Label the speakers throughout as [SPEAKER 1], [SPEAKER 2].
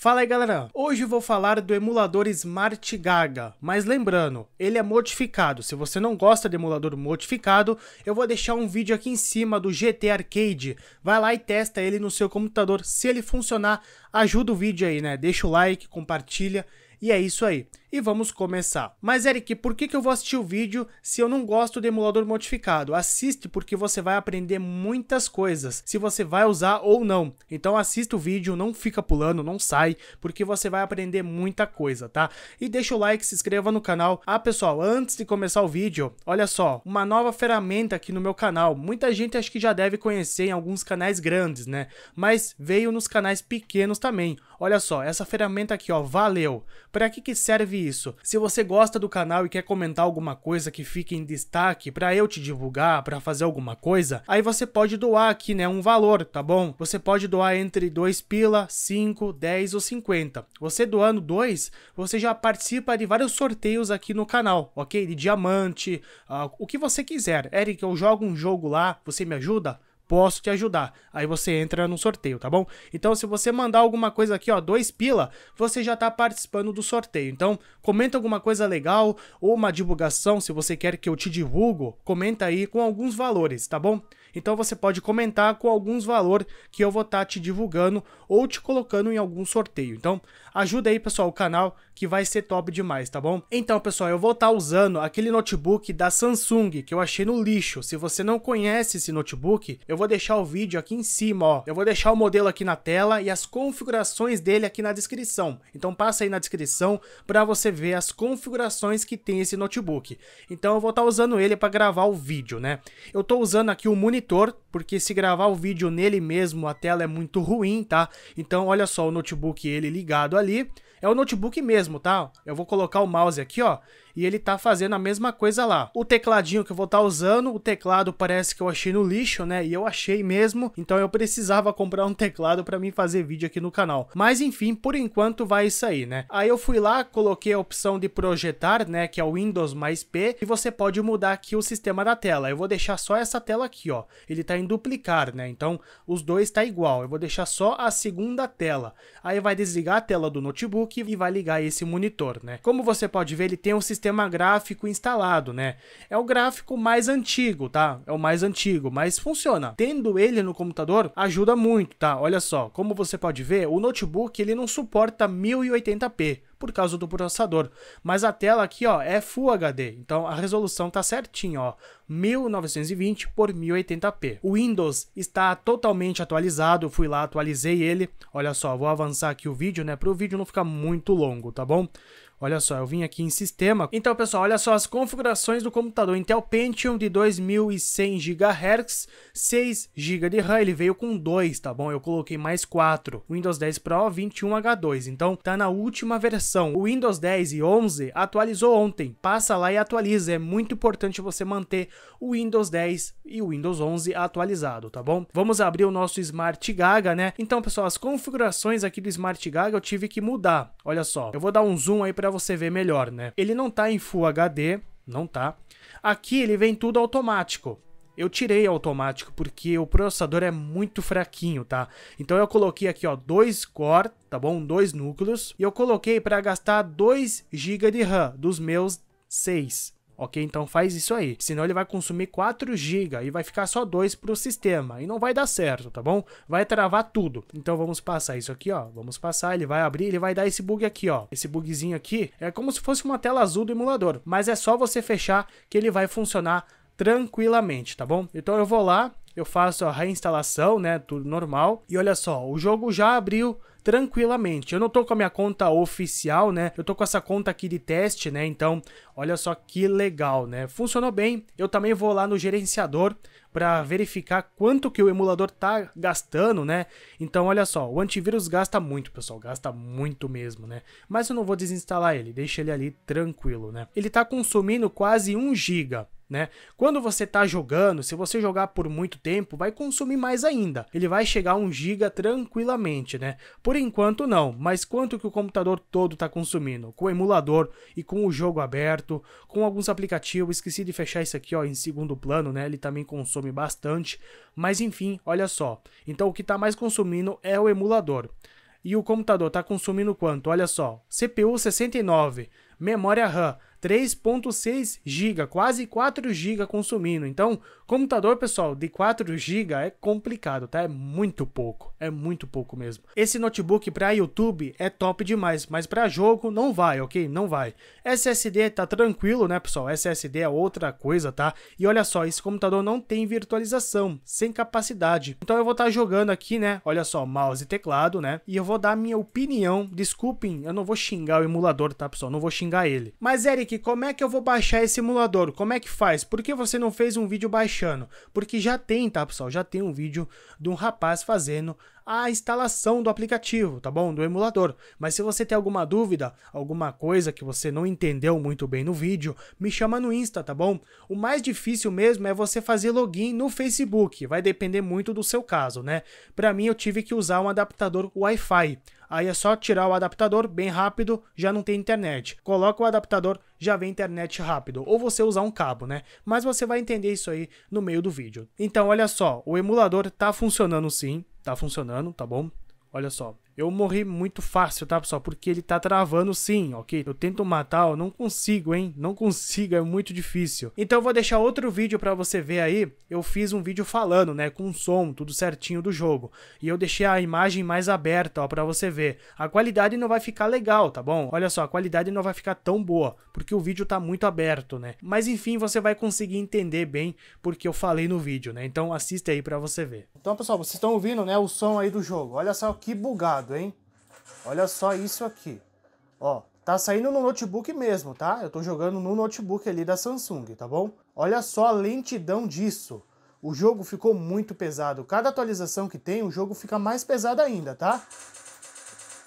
[SPEAKER 1] Fala aí galera, hoje vou falar do emulador Smart Gaga, mas lembrando, ele é modificado, se você não gosta de emulador modificado, eu vou deixar um vídeo aqui em cima do GT Arcade, vai lá e testa ele no seu computador, se ele funcionar, ajuda o vídeo aí né, deixa o like, compartilha, e é isso aí e vamos começar. Mas Eric, por que, que eu vou assistir o vídeo se eu não gosto do emulador modificado? Assiste porque você vai aprender muitas coisas, se você vai usar ou não. Então assista o vídeo, não fica pulando, não sai, porque você vai aprender muita coisa, tá? E deixa o like, se inscreva no canal. Ah, pessoal, antes de começar o vídeo, olha só, uma nova ferramenta aqui no meu canal. Muita gente acho que já deve conhecer em alguns canais grandes, né? Mas veio nos canais pequenos também. Olha só, essa ferramenta aqui, ó, valeu. Para que que serve isso. Se você gosta do canal e quer comentar alguma coisa que fique em destaque para eu te divulgar, para fazer alguma coisa, aí você pode doar aqui, né, um valor, tá bom? Você pode doar entre 2 pila, 5, 10 ou 50. Você doando 2, você já participa de vários sorteios aqui no canal, ok? De diamante, uh, o que você quiser. Eric, eu jogo um jogo lá, você me ajuda? posso te ajudar. Aí você entra no sorteio, tá bom? Então, se você mandar alguma coisa aqui, ó, dois pila, você já tá participando do sorteio. Então, comenta alguma coisa legal ou uma divulgação, se você quer que eu te divulgo, comenta aí com alguns valores, tá bom? Então você pode comentar com alguns valor que eu vou estar tá te divulgando ou te colocando em algum sorteio. Então ajuda aí, pessoal, o canal que vai ser top demais, tá bom? Então, pessoal, eu vou estar tá usando aquele notebook da Samsung que eu achei no lixo. Se você não conhece esse notebook, eu vou deixar o vídeo aqui em cima, ó. Eu vou deixar o modelo aqui na tela e as configurações dele aqui na descrição. Então passa aí na descrição para você ver as configurações que tem esse notebook. Então eu vou estar tá usando ele para gravar o vídeo, né? Eu estou usando aqui o monitor monitor, porque se gravar o vídeo nele mesmo, a tela é muito ruim, tá? Então, olha só o notebook ele ligado ali. É o notebook mesmo, tá? Eu vou colocar o mouse aqui, ó e ele tá fazendo a mesma coisa lá. O tecladinho que eu vou estar tá usando, o teclado parece que eu achei no lixo, né? E eu achei mesmo, então eu precisava comprar um teclado para mim fazer vídeo aqui no canal. Mas enfim, por enquanto vai isso aí, né? Aí eu fui lá, coloquei a opção de projetar, né, que é o Windows mais P, e você pode mudar aqui o sistema da tela. Eu vou deixar só essa tela aqui, ó. Ele tá em duplicar, né? Então, os dois tá igual. Eu vou deixar só a segunda tela. Aí vai desligar a tela do notebook e vai ligar esse monitor, né? Como você pode ver, ele tem um sistema sistema gráfico instalado, né? É o gráfico mais antigo, tá? É o mais antigo, mas funciona. Tendo ele no computador ajuda muito, tá? Olha só, como você pode ver, o notebook ele não suporta 1080p por causa do processador. Mas a tela aqui, ó, é Full HD, então a resolução tá certinha, ó, 1920 por 1080p. O Windows está totalmente atualizado, eu fui lá, atualizei ele. Olha só, vou avançar aqui o vídeo, né, para o vídeo não ficar muito longo, tá bom? Olha só, eu vim aqui em sistema. Então, pessoal, olha só as configurações do computador. Intel Pentium de 2100 GHz, 6 GB de RAM, ele veio com 2, tá bom? Eu coloquei mais 4. Windows 10 Pro 21H2. Então, tá na última versão versão Windows 10 e 11 atualizou ontem. Passa lá e atualiza. É muito importante você manter o Windows 10 e o Windows 11 atualizado, tá bom? Vamos abrir o nosso Smart Gaga, né? Então, pessoal, as configurações aqui do Smart Gaga eu tive que mudar. Olha só, eu vou dar um zoom aí para você ver melhor, né? Ele não tá em Full HD, não tá. Aqui ele vem tudo automático. Eu tirei automático porque o processador é muito fraquinho, tá? Então eu coloquei aqui, ó, dois core, tá bom? Dois núcleos. E eu coloquei para gastar 2 GB de RAM dos meus 6. Ok, então faz isso aí, senão ele vai consumir 4 GB e vai ficar só 2 para o sistema e não vai dar certo, tá bom? Vai travar tudo. Então vamos passar isso aqui, ó, vamos passar, ele vai abrir, ele vai dar esse bug aqui, ó. Esse bugzinho aqui é como se fosse uma tela azul do emulador, mas é só você fechar que ele vai funcionar tranquilamente, tá bom? Então eu vou lá, eu faço a reinstalação, né, tudo normal. E olha só, o jogo já abriu tranquilamente. Eu não tô com a minha conta oficial, né? Eu tô com essa conta aqui de teste, né? Então, olha só que legal, né? Funcionou bem. Eu também vou lá no gerenciador para verificar quanto que o emulador tá gastando, né? Então, olha só, o antivírus gasta muito, pessoal, gasta muito mesmo, né? Mas eu não vou desinstalar ele, deixa ele ali tranquilo, né? Ele tá consumindo quase 1 GB né? Quando você está jogando, se você jogar por muito tempo, vai consumir mais ainda. Ele vai chegar a 1 GB tranquilamente, né? Por enquanto não, mas quanto que o computador todo está consumindo? Com o emulador e com o jogo aberto, com alguns aplicativos, esqueci de fechar isso aqui, ó, em segundo plano, né? Ele também consome bastante, mas enfim, olha só. Então o que está mais consumindo é o emulador. E o computador está consumindo quanto? Olha só, CPU 69, memória RAM 3.6 GB, quase 4 GB consumindo. Então, computador, pessoal, de 4 GB é complicado, tá? É muito pouco, é muito pouco mesmo. Esse notebook para YouTube é top demais, mas para jogo não vai, ok? Não vai. SSD tá tranquilo, né, pessoal? SSD é outra coisa, tá? E olha só, esse computador não tem virtualização, sem capacidade. Então eu vou estar tá jogando aqui, né? Olha só, mouse e teclado, né? E eu vou dar minha opinião. Desculpem, eu não vou xingar o emulador, tá, pessoal? Não vou xingar ele. Mas Eric aqui, como é que eu vou baixar esse emulador? Como é que faz? Por que você não fez um vídeo baixando? Porque já tem, tá, pessoal? Já tem um vídeo de um rapaz fazendo a instalação do aplicativo, tá bom? Do emulador. Mas se você tem alguma dúvida, alguma coisa que você não entendeu muito bem no vídeo, me chama no Insta, tá bom? O mais difícil mesmo é você fazer login no Facebook, vai depender muito do seu caso, né? Para mim eu tive que usar um adaptador Wi-Fi. Aí é só tirar o adaptador bem rápido, já não tem internet. Coloca o adaptador, já vem internet rápido. Ou você usar um cabo, né? Mas você vai entender isso aí no meio do vídeo. Então, olha só, o emulador tá funcionando sim. Tá funcionando, tá bom? Olha só, eu morri muito fácil, tá, pessoal? Porque ele tá travando sim, ok? Eu tento matar, eu não consigo, hein? Não consigo, é muito difícil. Então eu vou deixar outro vídeo pra você ver aí. Eu fiz um vídeo falando, né? Com som, tudo certinho do jogo. E eu deixei a imagem mais aberta, ó, pra você ver. A qualidade não vai ficar legal, tá bom? Olha só, a qualidade não vai ficar tão boa, porque o vídeo tá muito aberto, né? Mas enfim, você vai conseguir entender bem porque eu falei no vídeo, né? Então assiste aí pra você ver. Então, pessoal, vocês estão ouvindo, né? O som aí do jogo. Olha só que bugado hein? Olha só isso aqui. Ó, tá saindo no notebook mesmo, tá? Eu tô jogando no notebook ali da Samsung, tá bom? Olha só a lentidão disso. O jogo ficou muito pesado. Cada atualização que tem, o jogo fica mais pesado ainda, tá?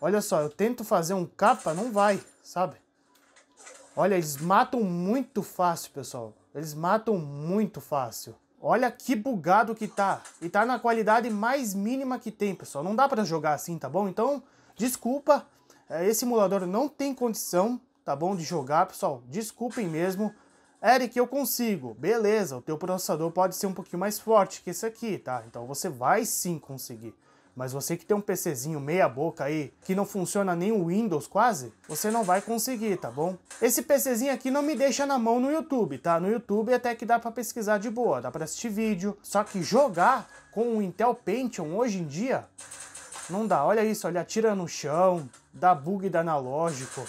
[SPEAKER 1] Olha só, eu tento fazer um capa, não vai, sabe? Olha, eles matam muito fácil, pessoal. Eles matam muito fácil. Olha que bugado que tá. E tá na qualidade mais mínima que tem, pessoal. Não dá para jogar assim, tá bom? Então, desculpa. É, esse emulador não tem condição, tá bom, de jogar, pessoal. Desculpem mesmo. Eric, eu consigo. Beleza, o teu processador pode ser um pouquinho mais forte que esse aqui, tá? Então você vai sim conseguir. Mas você que tem um PCzinho meia boca aí, que não funciona nem o Windows quase, você não vai conseguir, tá bom? Esse PCzinho aqui não me deixa na mão no YouTube, tá? No YouTube até que dá para pesquisar de boa, dá para assistir vídeo. Só que jogar com o Intel Pentium hoje em dia não dá. Olha isso, olha, atira no chão, dá bug da analógico.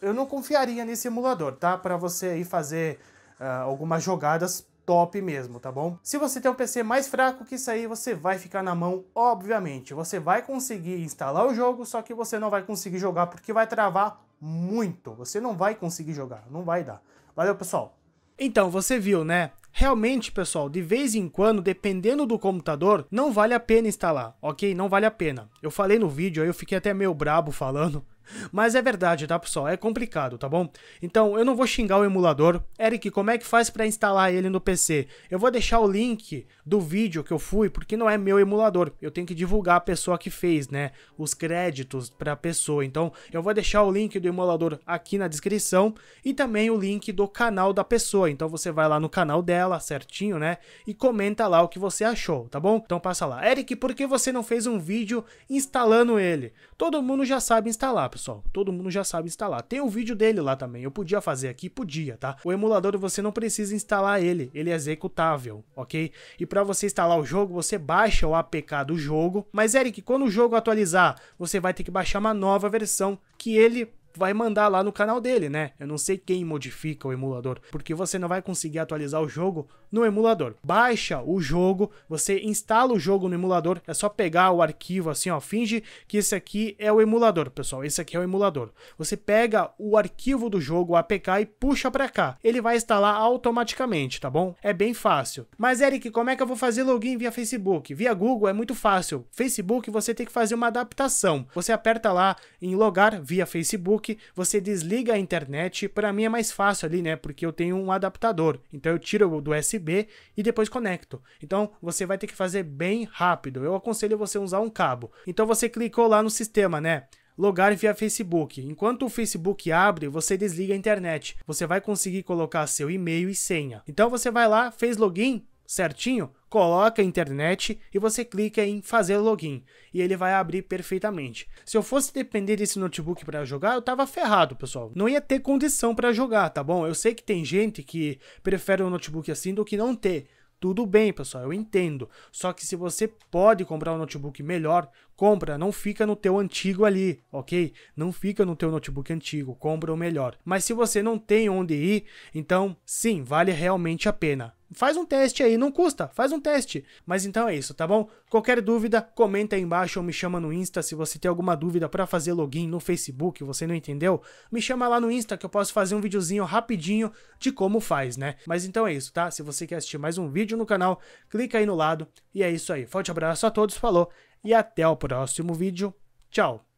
[SPEAKER 1] Eu não confiaria nesse emulador, tá? Para você aí fazer uh, algumas jogadas top mesmo, tá bom? Se você tem um PC mais fraco que isso aí, você vai ficar na mão, obviamente. Você vai conseguir instalar o jogo, só que você não vai conseguir jogar porque vai travar muito. Você não vai conseguir jogar, não vai dar. Valeu, pessoal. Então, você viu, né? Realmente, pessoal, de vez em quando, dependendo do computador, não vale a pena instalar, ok? Não vale a pena. Eu falei no vídeo, aí eu fiquei até meio brabo falando, mas é verdade, tá, pessoal? É complicado, tá bom? Então, eu não vou xingar o emulador. Eric, como é que faz para instalar ele no PC? Eu vou deixar o link do vídeo que eu fui, porque não é meu emulador. Eu tenho que divulgar a pessoa que fez, né? Os créditos pra pessoa. Então, eu vou deixar o link do emulador aqui na descrição e também o link do canal da pessoa. Então, você vai lá no canal dela, certinho, né? E comenta lá o que você achou, tá bom? Então, passa lá. Eric, por que você não fez um vídeo instalando ele? Todo mundo já sabe instalar, pessoal. Todo mundo já sabe instalar. Tem o um vídeo dele lá também. Eu podia fazer aqui, podia, tá? O emulador você não precisa instalar ele, ele é executável, ok? E para você instalar o jogo, você baixa o APK do jogo. Mas Eric, quando o jogo atualizar, você vai ter que baixar uma nova versão que ele vai mandar lá no canal dele, né? Eu não sei quem modifica o emulador, porque você não vai conseguir atualizar o jogo no emulador. Baixa o jogo, você instala o jogo no emulador, é só pegar o arquivo assim, ó, finge que esse aqui é o emulador, pessoal, esse aqui é o emulador. Você pega o arquivo do jogo, o APK e puxa para cá. Ele vai instalar automaticamente, tá bom? É bem fácil. Mas Eric, como é que eu vou fazer login via Facebook? Via Google é muito fácil. Facebook você tem que fazer uma adaptação. Você aperta lá em logar via Facebook notebook, você desliga a internet. Para mim é mais fácil ali, né? Porque eu tenho um adaptador. Então eu tiro do USB e depois conecto. Então você vai ter que fazer bem rápido. Eu aconselho você usar um cabo. Então você clicou lá no sistema, né? logar via Facebook. Enquanto o Facebook abre, você desliga a internet. Você vai conseguir colocar seu e-mail e senha. Então você vai lá, fez login, certinho, coloca a internet e você clica em fazer login e ele vai abrir perfeitamente. Se eu fosse depender desse notebook para jogar, eu tava ferrado, pessoal. Não ia ter condição para jogar, tá bom? Eu sei que tem gente que prefere um notebook assim do que não ter. Tudo bem, pessoal, eu entendo. Só que se você pode comprar um notebook melhor, compra, não fica no teu antigo ali, OK? Não fica no teu notebook antigo, compra o melhor. Mas se você não tem onde ir, então sim, vale realmente a pena faz um teste aí, não custa, faz um teste. Mas então é isso, tá bom? Qualquer dúvida, comenta aí embaixo ou me chama no Insta se você tem alguma dúvida para fazer login no Facebook, você não entendeu? Me chama lá no Insta que eu posso fazer um videozinho rapidinho de como faz, né? Mas então é isso, tá? Se você quer assistir mais um vídeo no canal, clica aí no lado e é isso aí. Forte abraço a todos, falou e até o próximo vídeo. Tchau.